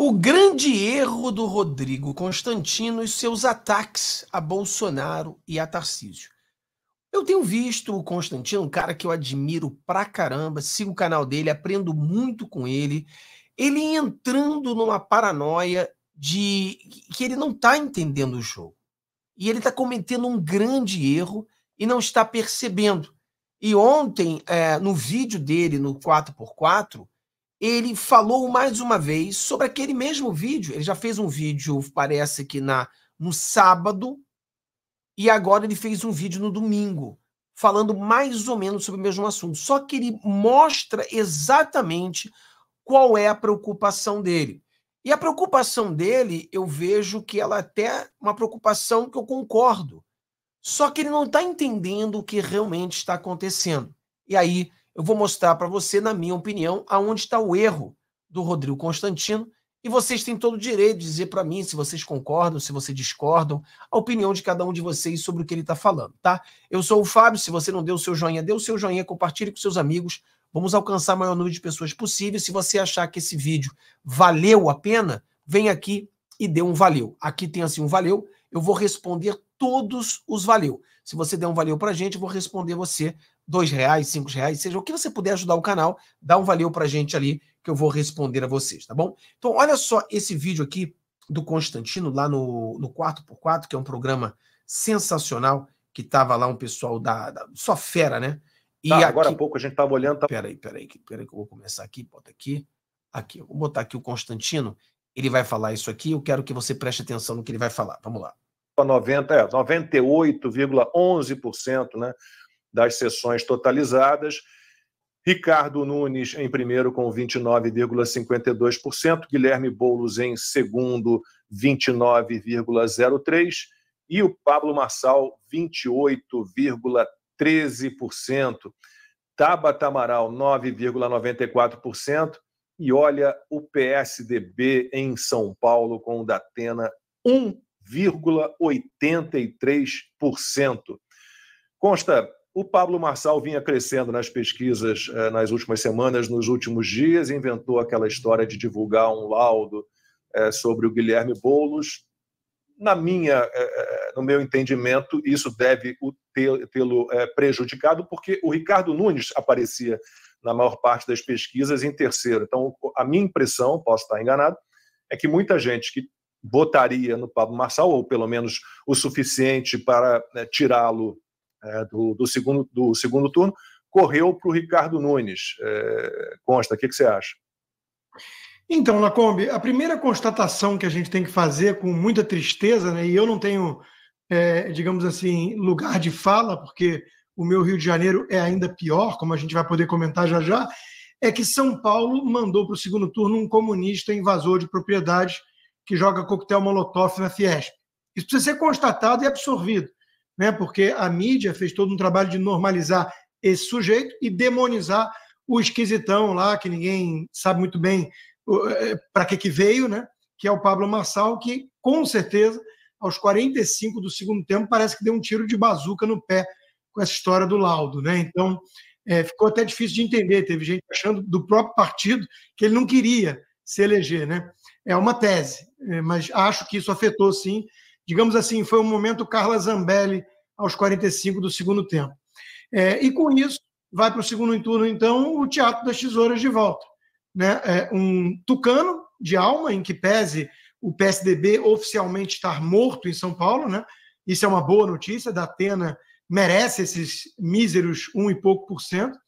O grande erro do Rodrigo Constantino e seus ataques a Bolsonaro e a Tarcísio. Eu tenho visto o Constantino, um cara que eu admiro pra caramba, sigo o canal dele, aprendo muito com ele. Ele entrando numa paranoia de que ele não está entendendo o jogo. E ele está cometendo um grande erro e não está percebendo. E ontem, é, no vídeo dele, no 4x4, ele falou mais uma vez sobre aquele mesmo vídeo. Ele já fez um vídeo, parece que na no sábado, e agora ele fez um vídeo no domingo, falando mais ou menos sobre o mesmo assunto. Só que ele mostra exatamente qual é a preocupação dele. E a preocupação dele, eu vejo que ela é até uma preocupação que eu concordo. Só que ele não está entendendo o que realmente está acontecendo. E aí eu vou mostrar para você, na minha opinião, aonde está o erro do Rodrigo Constantino. E vocês têm todo o direito de dizer para mim se vocês concordam, se vocês discordam, a opinião de cada um de vocês sobre o que ele está falando, tá? Eu sou o Fábio. Se você não deu o seu joinha, dê o seu joinha, compartilhe com seus amigos. Vamos alcançar o maior número de pessoas possível. Se você achar que esse vídeo valeu a pena, vem aqui e dê um valeu. Aqui tem assim um valeu. Eu vou responder todos os valeu. Se você der um valeu para gente, eu vou responder você dois reais, cinco reais, seja o que você puder ajudar o canal, dá um valeu para a gente ali que eu vou responder a vocês, tá bom? Então, olha só esse vídeo aqui do Constantino lá no, no 4x4, que é um programa sensacional, que tava lá um pessoal da, da só fera, né? E tá, agora aqui... há pouco a gente tava olhando... Tá... Peraí, peraí, peraí que eu vou começar aqui, bota aqui, aqui, vou botar aqui o Constantino, ele vai falar isso aqui, eu quero que você preste atenção no que ele vai falar, vamos lá. 90, é, 98,11%, né? das sessões totalizadas. Ricardo Nunes em primeiro com 29,52%, Guilherme Boulos em segundo, 29,03% e o Pablo Marçal, 28,13%. Tabata Amaral, 9,94%. E olha o PSDB em São Paulo com o Datena, 1,83%. Consta o Pablo Marçal vinha crescendo nas pesquisas eh, nas últimas semanas, nos últimos dias, inventou aquela história de divulgar um laudo eh, sobre o Guilherme Boulos. Na minha, eh, no meu entendimento, isso deve tê-lo prejudicado, porque o Ricardo Nunes aparecia na maior parte das pesquisas em terceiro. Então, a minha impressão, posso estar enganado, é que muita gente que votaria no Pablo Marçal, ou pelo menos o suficiente para né, tirá-lo é, do, do, segundo, do segundo turno, correu para o Ricardo Nunes. É, Consta, o que, que você acha? Então, Lacombe, a primeira constatação que a gente tem que fazer com muita tristeza, né, e eu não tenho, é, digamos assim, lugar de fala, porque o meu Rio de Janeiro é ainda pior, como a gente vai poder comentar já já, é que São Paulo mandou para o segundo turno um comunista invasor de propriedades que joga coquetel molotov na Fiesp. Isso precisa ser constatado e absorvido né? porque a mídia fez todo um trabalho de normalizar esse sujeito e demonizar o esquisitão lá, que ninguém sabe muito bem é, para que, que veio, né? que é o Pablo Marçal, que com certeza, aos 45 do segundo tempo, parece que deu um tiro de bazuca no pé com essa história do laudo. Né? Então, é, ficou até difícil de entender. Teve gente achando do próprio partido que ele não queria se eleger. Né? É uma tese, é, mas acho que isso afetou sim digamos assim, foi o momento Carla Zambelli aos 45 do segundo tempo. É, e com isso, vai para o segundo turno, então, o Teatro das Tesouras de volta. Né? É um tucano de alma, em que pese o PSDB oficialmente estar morto em São Paulo, né? isso é uma boa notícia, da Atena merece esses míseros um e pouco por cento,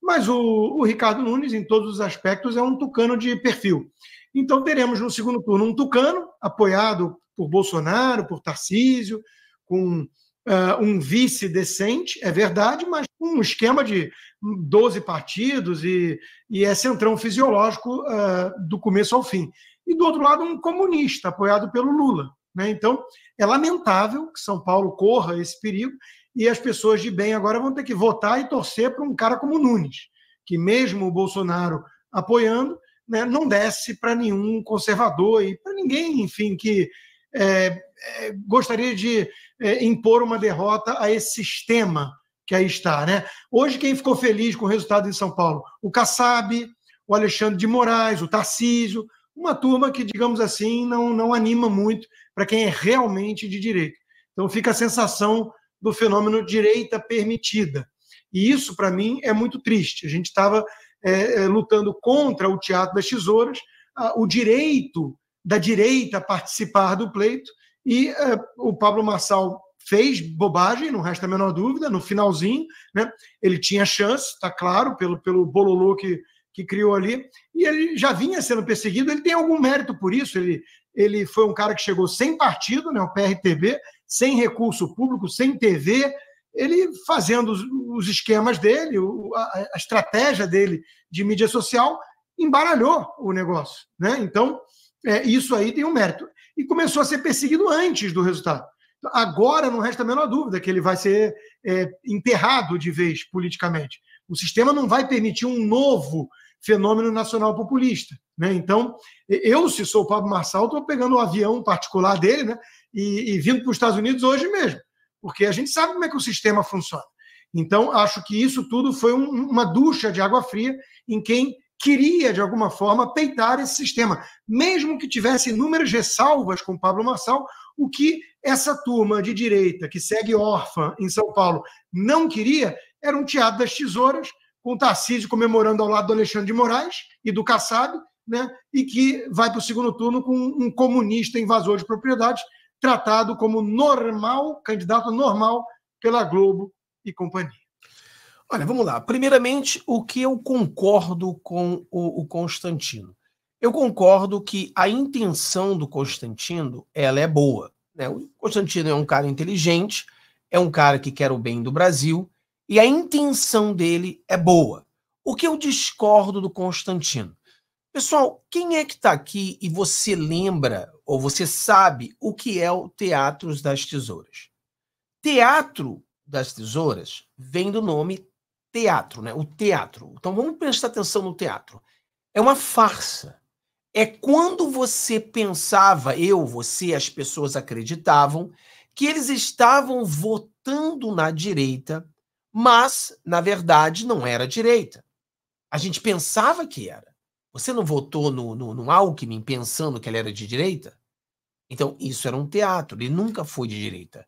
mas o, o Ricardo Nunes, em todos os aspectos, é um tucano de perfil. Então teremos no segundo turno um tucano, apoiado por Bolsonaro, por Tarcísio, com uh, um vice decente, é verdade, mas um esquema de 12 partidos e, e é centrão fisiológico uh, do começo ao fim. E do outro lado, um comunista apoiado pelo Lula. Né? Então, é lamentável que São Paulo corra esse perigo e as pessoas de bem agora vão ter que votar e torcer para um cara como Nunes, que mesmo o Bolsonaro apoiando, né, não desce para nenhum conservador e para ninguém, enfim, que é, é, gostaria de é, impor uma derrota a esse sistema que aí está. Né? Hoje, quem ficou feliz com o resultado em São Paulo? O Kassab, o Alexandre de Moraes, o Tarcísio, uma turma que, digamos assim, não, não anima muito para quem é realmente de direita. Então, fica a sensação do fenômeno direita permitida. E isso, para mim, é muito triste. A gente estava é, é lutando contra o teatro das tesouras, o direito da direita participar do pleito, e uh, o Pablo Marçal fez bobagem, não resta a menor dúvida, no finalzinho, né? ele tinha chance, está claro, pelo, pelo bololô que, que criou ali, e ele já vinha sendo perseguido, ele tem algum mérito por isso, ele, ele foi um cara que chegou sem partido, né? o PRTB, sem recurso público, sem TV, ele fazendo os, os esquemas dele, a, a estratégia dele de mídia social, embaralhou o negócio. Né? Então, é, isso aí tem um mérito. E começou a ser perseguido antes do resultado. Então, agora não resta a menor dúvida que ele vai ser é, enterrado de vez politicamente. O sistema não vai permitir um novo fenômeno nacional populista. Né? Então, eu, se sou o Pablo Marçal, estou pegando o um avião particular dele né? e, e vindo para os Estados Unidos hoje mesmo, porque a gente sabe como é que o sistema funciona. Então, acho que isso tudo foi um, uma ducha de água fria em quem queria, de alguma forma, peitar esse sistema, mesmo que tivesse inúmeras ressalvas com Pablo Marçal, o que essa turma de direita que segue órfã em São Paulo não queria era um teatro das tesouras, com Tarcísio comemorando ao lado do Alexandre de Moraes e do Kassab, né, e que vai para o segundo turno com um comunista invasor de propriedades, tratado como normal, candidato normal pela Globo e companhia. Olha, vamos lá. Primeiramente, o que eu concordo com o, o Constantino. Eu concordo que a intenção do Constantino ela é boa. Né? O Constantino é um cara inteligente, é um cara que quer o bem do Brasil e a intenção dele é boa. O que eu discordo do Constantino? Pessoal, quem é que está aqui e você lembra ou você sabe o que é o Teatro das Tesouras? Teatro das Tesouras vem do nome teatro, né? O teatro. Então vamos prestar atenção no teatro. É uma farsa. É quando você pensava, eu, você, as pessoas acreditavam que eles estavam votando na direita, mas na verdade não era direita. A gente pensava que era. Você não votou no, no, no Alckmin pensando que ele era de direita? Então, isso era um teatro, ele nunca foi de direita.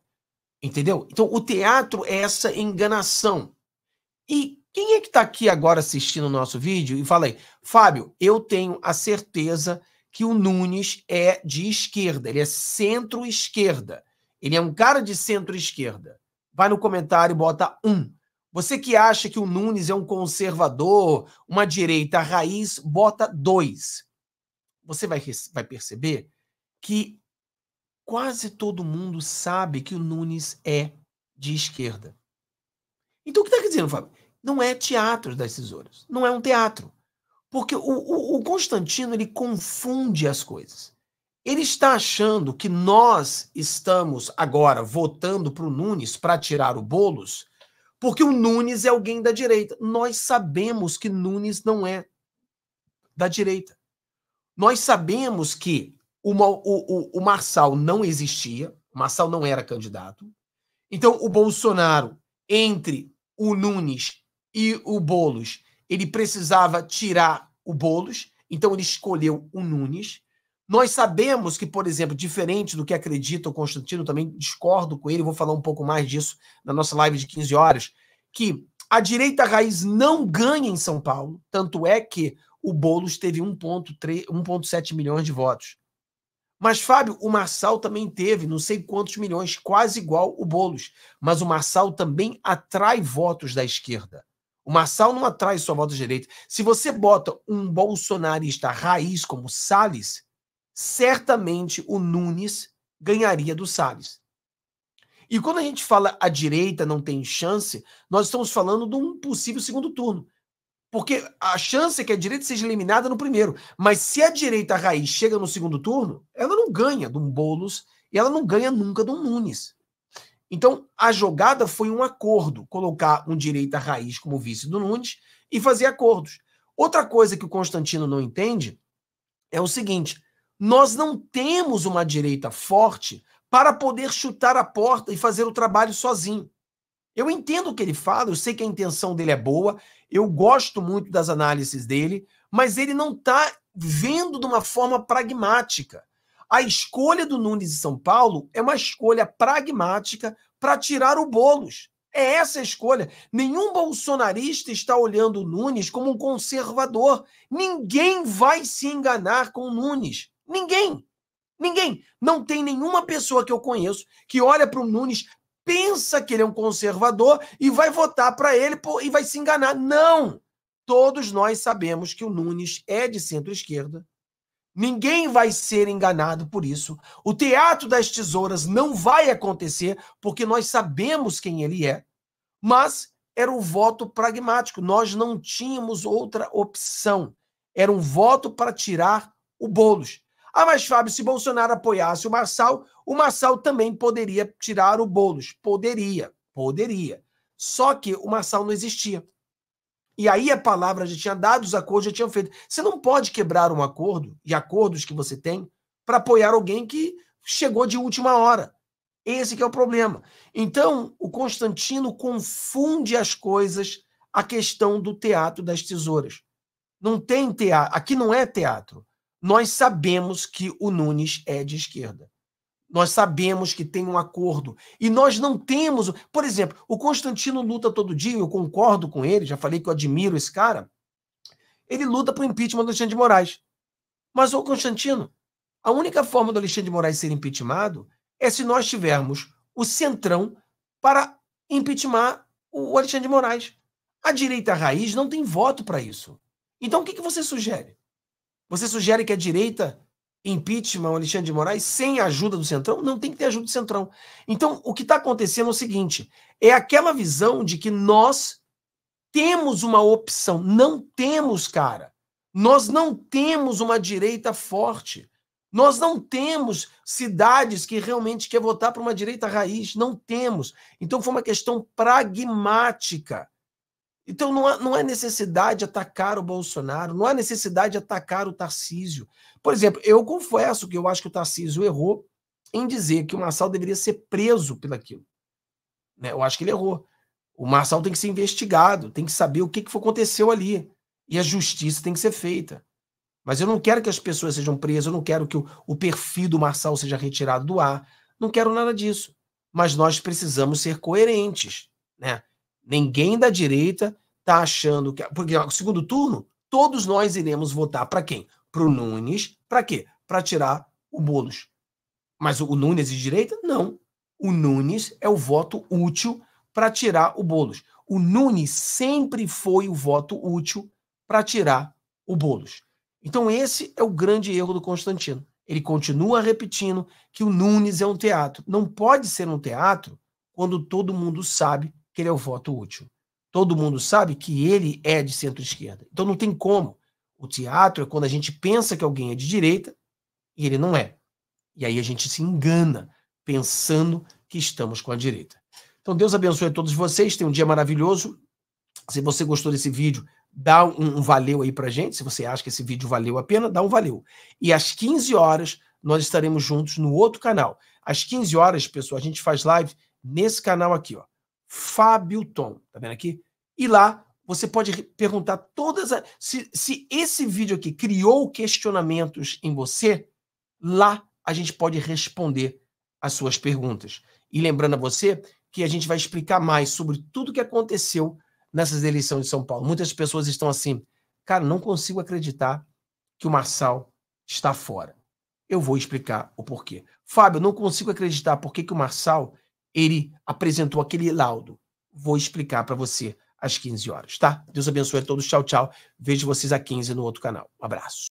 Entendeu? Então, o teatro é essa enganação. E quem é que está aqui agora assistindo o nosso vídeo e fala aí, Fábio, eu tenho a certeza que o Nunes é de esquerda, ele é centro-esquerda. Ele é um cara de centro-esquerda. Vai no comentário e bota um. Você que acha que o Nunes é um conservador, uma direita raiz, bota dois. Você vai, vai perceber que quase todo mundo sabe que o Nunes é de esquerda. Então o que está dizendo, Fábio? não é teatro das tesouras, não é um teatro. Porque o, o, o Constantino ele confunde as coisas. Ele está achando que nós estamos agora votando para o Nunes para tirar o Bolos, porque o Nunes é alguém da direita. Nós sabemos que Nunes não é da direita. Nós sabemos que o, o, o Marçal não existia, o Marçal não era candidato. Então, o Bolsonaro, entre o Nunes e o Bolos. Ele precisava tirar o Bolos, então ele escolheu o Nunes. Nós sabemos que, por exemplo, diferente do que acredita o Constantino, também discordo com ele, vou falar um pouco mais disso na nossa live de 15 horas, que a direita raiz não ganha em São Paulo, tanto é que o Boulos teve 1,7 milhões de votos. Mas, Fábio, o Marçal também teve não sei quantos milhões, quase igual o Boulos. Mas o Marçal também atrai votos da esquerda. O Marçal não atrai só voto de direita. Se você bota um bolsonarista raiz como Salles, certamente o Nunes ganharia do Salles. E quando a gente fala a direita não tem chance, nós estamos falando de um possível segundo turno. Porque a chance é que a direita seja eliminada no primeiro. Mas se a direita raiz chega no segundo turno, ela não ganha de um Boulos e ela não ganha nunca de um Nunes. Então, a jogada foi um acordo, colocar um direita raiz como vice do Nunes e fazer acordos. Outra coisa que o Constantino não entende é o seguinte: nós não temos uma direita forte para poder chutar a porta e fazer o trabalho sozinho. Eu entendo o que ele fala, eu sei que a intenção dele é boa, eu gosto muito das análises dele, mas ele não está vendo de uma forma pragmática. A escolha do Nunes de São Paulo é uma escolha pragmática para tirar o Bolos. É essa a escolha. Nenhum bolsonarista está olhando o Nunes como um conservador. Ninguém vai se enganar com o Nunes. Ninguém. Ninguém. Não tem nenhuma pessoa que eu conheço que olha para o Nunes, pensa que ele é um conservador e vai votar para ele e vai se enganar. Não! Todos nós sabemos que o Nunes é de centro-esquerda Ninguém vai ser enganado por isso. O teatro das tesouras não vai acontecer, porque nós sabemos quem ele é, mas era um voto pragmático. Nós não tínhamos outra opção. Era um voto para tirar o Boulos. Ah, mas Fábio, se Bolsonaro apoiasse o Marçal, o Marçal também poderia tirar o Boulos. Poderia, poderia. Só que o Marçal não existia. E aí a palavra já tinha dado, os acordos já tinham feito. Você não pode quebrar um acordo e acordos que você tem para apoiar alguém que chegou de última hora. Esse que é o problema. Então, o Constantino confunde as coisas, a questão do teatro das tesouras. Não tem teatro, aqui não é teatro. Nós sabemos que o Nunes é de esquerda. Nós sabemos que tem um acordo. E nós não temos. Por exemplo, o Constantino luta todo dia, eu concordo com ele, já falei que eu admiro esse cara. Ele luta para o impeachment do Alexandre de Moraes. Mas, ô Constantino, a única forma do Alexandre de Moraes ser impeachmentado é se nós tivermos o centrão para impeachment o Alexandre de Moraes. A direita raiz não tem voto para isso. Então, o que, que você sugere? Você sugere que a direita impeachment Alexandre de Moraes sem a ajuda do Centrão? Não tem que ter ajuda do Centrão. Então, o que está acontecendo é o seguinte: é aquela visão de que nós temos uma opção. Não temos, cara. Nós não temos uma direita forte. Nós não temos cidades que realmente quer votar para uma direita raiz. Não temos. Então, foi uma questão pragmática. Então não há, não há necessidade de atacar o Bolsonaro, não há necessidade de atacar o Tarcísio. Por exemplo, eu confesso que eu acho que o Tarcísio errou em dizer que o Marçal deveria ser preso pelaquilo. Né? Eu acho que ele errou. O Marçal tem que ser investigado, tem que saber o que, que aconteceu ali. E a justiça tem que ser feita. Mas eu não quero que as pessoas sejam presas, eu não quero que o, o perfil do Marçal seja retirado do ar, não quero nada disso. Mas nós precisamos ser coerentes. Né? Ninguém da direita está achando que. Porque no segundo turno, todos nós iremos votar para quem? Para o Nunes. Para quê? Para tirar o Boulos. Mas o Nunes de direita? Não. O Nunes é o voto útil para tirar o Boulos. O Nunes sempre foi o voto útil para tirar o Boulos. Então, esse é o grande erro do Constantino. Ele continua repetindo que o Nunes é um teatro. Não pode ser um teatro quando todo mundo sabe que ele é o voto útil. Todo mundo sabe que ele é de centro-esquerda. Então não tem como. O teatro é quando a gente pensa que alguém é de direita e ele não é. E aí a gente se engana pensando que estamos com a direita. Então Deus abençoe a todos vocês, tenham um dia maravilhoso. Se você gostou desse vídeo, dá um, um valeu aí pra gente. Se você acha que esse vídeo valeu a pena, dá um valeu. E às 15 horas nós estaremos juntos no outro canal. Às 15 horas, pessoal, a gente faz live nesse canal aqui, ó. Fábio Tom. Tá vendo aqui? E lá você pode perguntar todas as. Se, se esse vídeo aqui criou questionamentos em você, lá a gente pode responder as suas perguntas. E lembrando a você que a gente vai explicar mais sobre tudo o que aconteceu nessas eleições de São Paulo. Muitas pessoas estão assim, cara, não consigo acreditar que o Marçal está fora. Eu vou explicar o porquê. Fábio, não consigo acreditar por que, que o Marçal ele apresentou aquele laudo. Vou explicar para você às 15 horas, tá? Deus abençoe a todos. Tchau, tchau. Vejo vocês às 15 no outro canal. Um abraço.